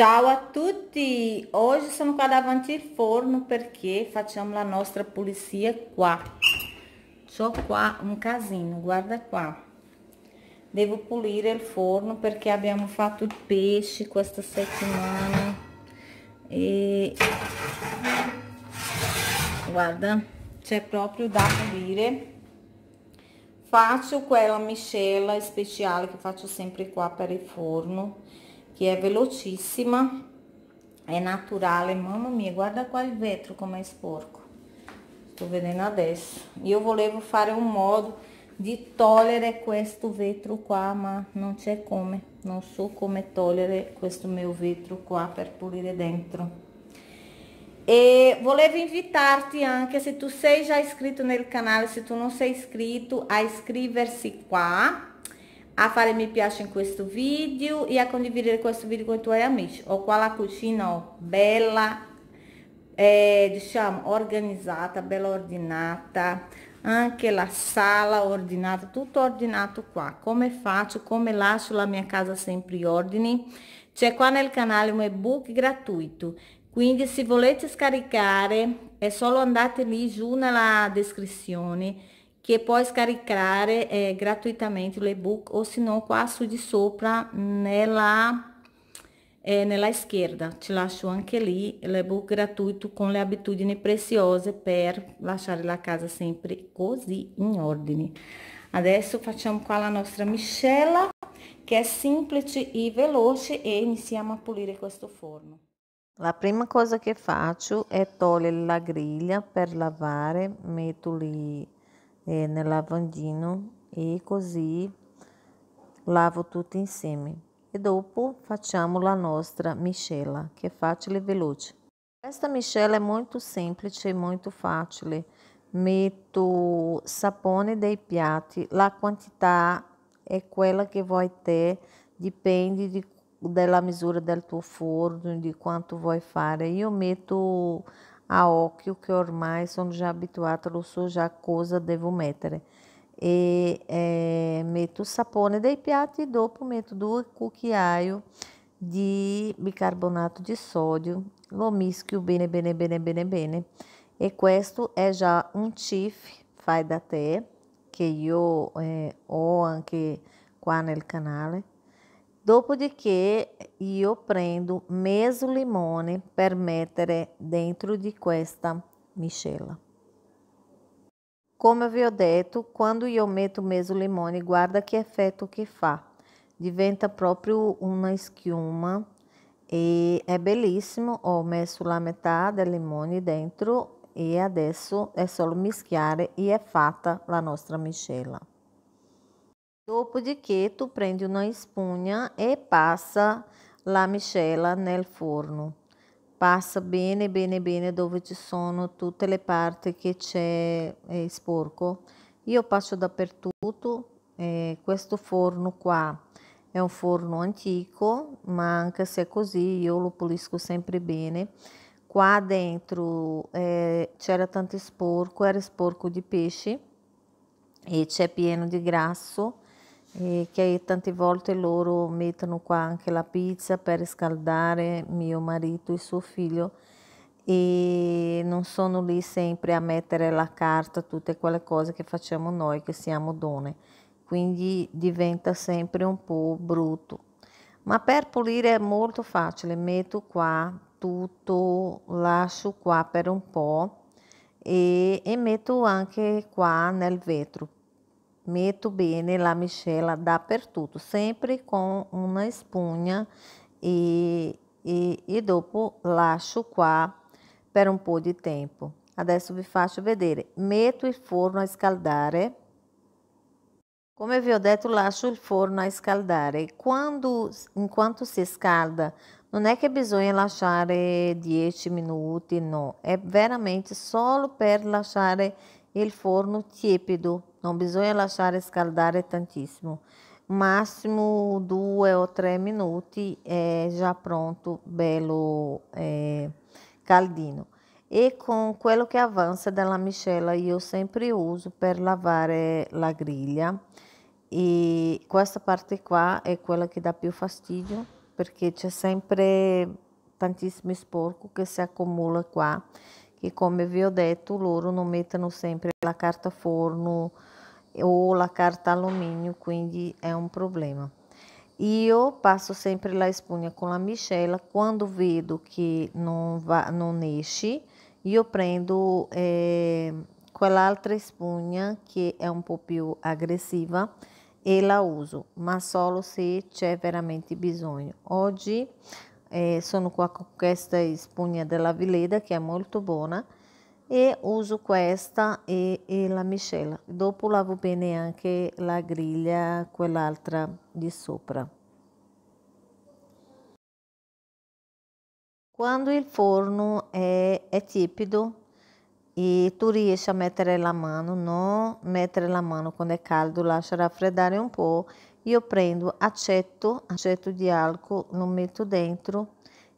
Ciao a tutti! Oggi sono qua davanti al forno perché facciamo la nostra pulizia qua. só qua un casino, guarda qua. Devo pulire il forno perché abbiamo fatto il pesce questa settimana. E guarda, c'è proprio da pulire. Faccio quella miscela speciale che faccio sempre qua per il forno que é velocíssima, é natural, é mano, minha, guarda qual vetro como é sporco. Sto vedendo adesso. Io volevo fare um modo de togliere questo vetro qua, Mas não c'è como. Não sou como é togliere questo meu vetro qua per pulir dentro. E volevo invitarti anche, se tu sei già iscritto nel canale, se tu non sei iscritto, a iscriversi qua a fare mi piace in questo video e a condividere questo video con i tuoi amici ho qua la cucina bella eh, diciamo organizzata bella ordinata anche la sala ordinata tutto ordinato qua come faccio come lascio la mia casa sempre in ordine c'è qua nel canale un ebook gratuito quindi se volete scaricare è solo andate lì giù nella descrizione que pode caricrar é, gratuitamente o book ou se não qua su di sopra nela é, nella scheda ti lascio um anche lì l'ebook gratuito con le abitudini preziose per lasciare la casa sempre così in ordine adesso facciamo qua la nostra miscela che è semplice e veloce e iniziamo a pulire questo forno la prima cosa che faccio è togliere la griglia per lavare metto lì é no né, lavandino e così lavo em insieme. E dopo facciamo la nostra miscela, é fácil facile veloce. esta miscela é muito semplice e muito fácil meto sapone dei piatti, la quantità é quella che vai ter dipende de dalla misura del tuo forno, di quanto vai fare. eu meto a occhio que é ormai sono già habituada lo so già cosa devo mettere e eh, é, metto sapone dei piatti e dopo metto due cucchiaio di bicarbonato di sodio lo mischio bene bene bene bene bene e questo è é già un cif fai da te che io eh, ho anche qua nel canale Dopo di che io prendo mezzo limone per mettere dentro di questa miscela. Come vi ho detto, quando io metto mezzo limone, guarda che effetto che fa. Diventa proprio una schiuma e è bellissimo. Ho messo la metà del limone dentro e adesso è solo mischiare e è fatta la nostra miscela. Topo di cheto prende una spugna e passa la miscela nel forno. Passa bene, bene, bene dove ci sono tutte le parti che c'è eh, sporco. Io passo dappertutto. Eh, questo forno qua è un forno antico, ma anche se è così io lo pulisco sempre bene. Qua dentro eh, c'era tanto sporco, era sporco di pesce e c'è pieno di grasso e che tante volte loro mettono qua anche la pizza per scaldare mio marito e suo figlio e non sono lì sempre a mettere la carta, tutte quelle cose che facciamo noi che siamo donne, quindi diventa sempre un po' brutto. Ma per pulire è molto facile, metto qua tutto, lascio qua per un po' e, e metto anche qua nel vetro Meto bene la miscela dappertutto, sempre com uma esponja e, e, e dopo lascio qua per un po' di tempo. Adesso vi faccio vedere. Metto il forno a scaldare. Come vi ho detto, lascio il forno a scaldare. Quando, enquanto si scalda, non è che bisogna lasciare 10 minuti, no. È veramente solo per lasciare il forno tiepido não bisogna lasciare scaldare é tantissimo. Máximo due ou três minutos é já pronto, belo é, caldino. E com quello que avança della miscela eu sempre uso per lavare é, la griglia. E questa parte qua é quella que dá più fastidio porque c'è sempre tantissimo sporco que se acumula qua che come vi ho detto loro non mettono sempre la carta forno o la carta alluminio, quindi è un problema. Io passo sempre la spugna con la miscela, quando vedo che non, va, non esce, io prendo eh, quell'altra spugna che è un po' più aggressiva e la uso, ma solo se c'è veramente bisogno. Oggi e sono qua con questa spugna della vileda che è molto buona e uso questa e, e la miscela dopo lavo bene anche la griglia quell'altra di sopra quando il forno è, è tiepido e tu riesci a mettere la mano no mettere la mano quando è caldo lascia raffreddare un po' io prendo aceto, aceto di alcol, lo metto dentro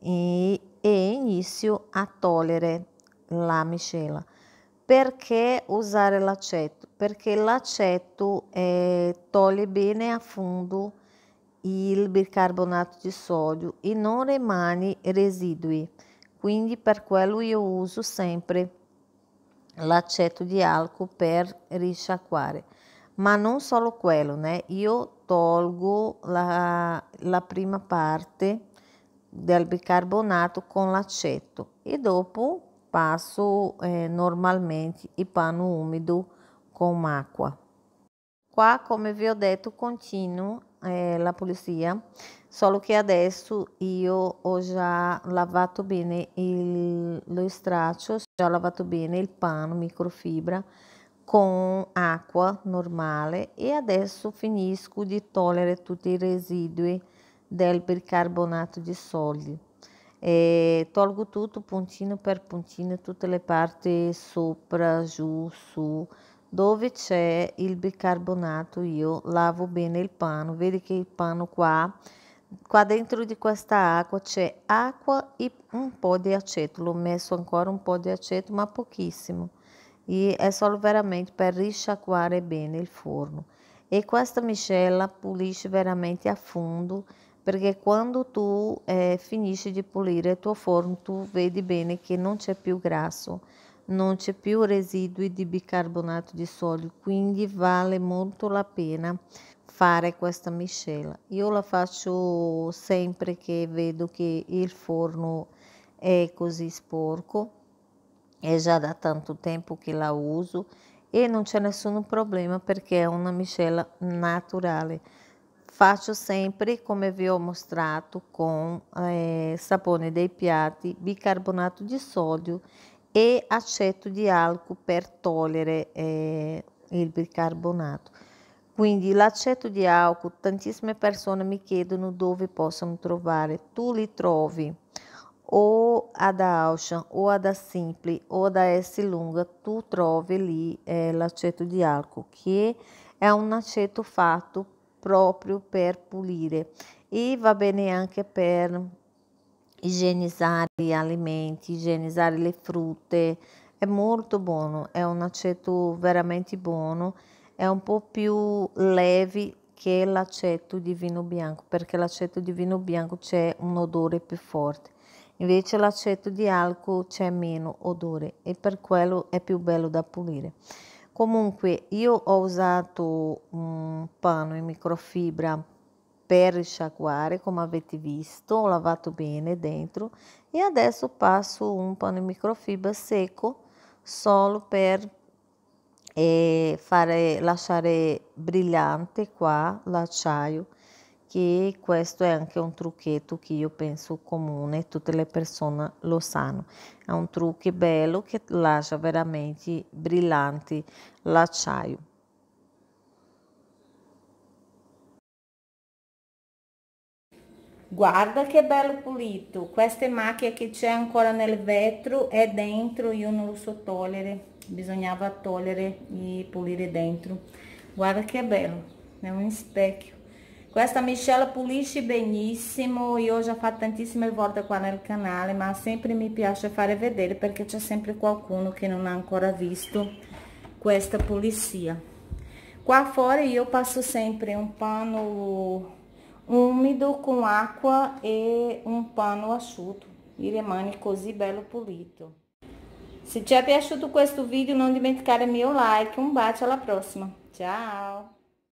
e, e inizio a togliere la miscela. Perché usare l'aceto? Perché l'aceto eh, toglie bene a fondo il bicarbonato di sodio e non rimane residui. Quindi per quello io uso sempre l'aceto di alcol per risciacquare ma non solo quello, né? io tolgo la, la prima parte del bicarbonato con l'aceto e dopo passo eh, normalmente il panno umido con acqua. Qua come vi ho detto continuo eh, la pulizia, solo che adesso io ho già lavato bene il, lo straccio, ho già lavato bene il panno microfibra con acqua normale e adesso finisco di togliere tutti i residui del bicarbonato di sodio. E tolgo tutto puntino per puntino, tutte le parti sopra, giù, su, dove c'è il bicarbonato io lavo bene il panno, vedi che il panno qua, qua dentro di questa acqua c'è acqua e un po' di aceto, l'ho messo ancora un po' di aceto ma pochissimo e è solo veramente per risciacquare bene il forno e questa miscela pulisce veramente a fondo perché quando tu eh, finisci di pulire il tuo forno tu vedi bene che non c'è più grasso non c'è più residui di bicarbonato di sodio quindi vale molto la pena fare questa miscela io la faccio sempre che vedo che il forno è così sporco è già da tanto tempo che la uso e non c'è nessun problema perché è una miscela naturale. Faccio sempre come vi ho mostrato con eh, sapone dei piatti, bicarbonato di sodio e aceto di álcool per togliere eh, il bicarbonato. Quindi l'aceto di alcol, tantissime persone mi chiedono dove possono trovare, tu li trovi o a da Auchan, o a da Simpli, o da S lunga, tu trovi lì eh, l'aceto di alcol, che è un aceto fatto proprio per pulire e va bene anche per igienizzare gli alimenti, igienizzare le frutte, è molto buono, è un aceto veramente buono, è un po' più leve che l'aceto di vino bianco, perché l'aceto di vino bianco c'è un odore più forte Invece l'aceto di alcol c'è meno odore e per quello è più bello da pulire. Comunque io ho usato un panno in microfibra per risciacquare come avete visto, ho lavato bene dentro e adesso passo un panno in microfibra secco solo per eh, fare, lasciare brillante qua l'acciaio che questo è anche un trucchetto che io penso comune, tutte le persone lo sanno. È un trucco bello che lascia veramente brillante l'acciaio. Guarda che bello pulito, queste macchie che c'è ancora nel vetro è dentro, io non lo so togliere, bisognava togliere e pulire dentro. Guarda che bello, è un specchio. Com esta miscela pulisce benissimo e ho già fatto tantissime volte qua no canal, mas sempre me piace fare vedere porque c'è sempre qualcuno que não ha ancora visto esta polícia. Qua fora eu passo sempre um pano úmido com água e um pano asciutto, e rimane così belo pulito. Se ti è piaciuto questo vídeo, não dimenticare il meu like, um bate, alla prossima, tchau.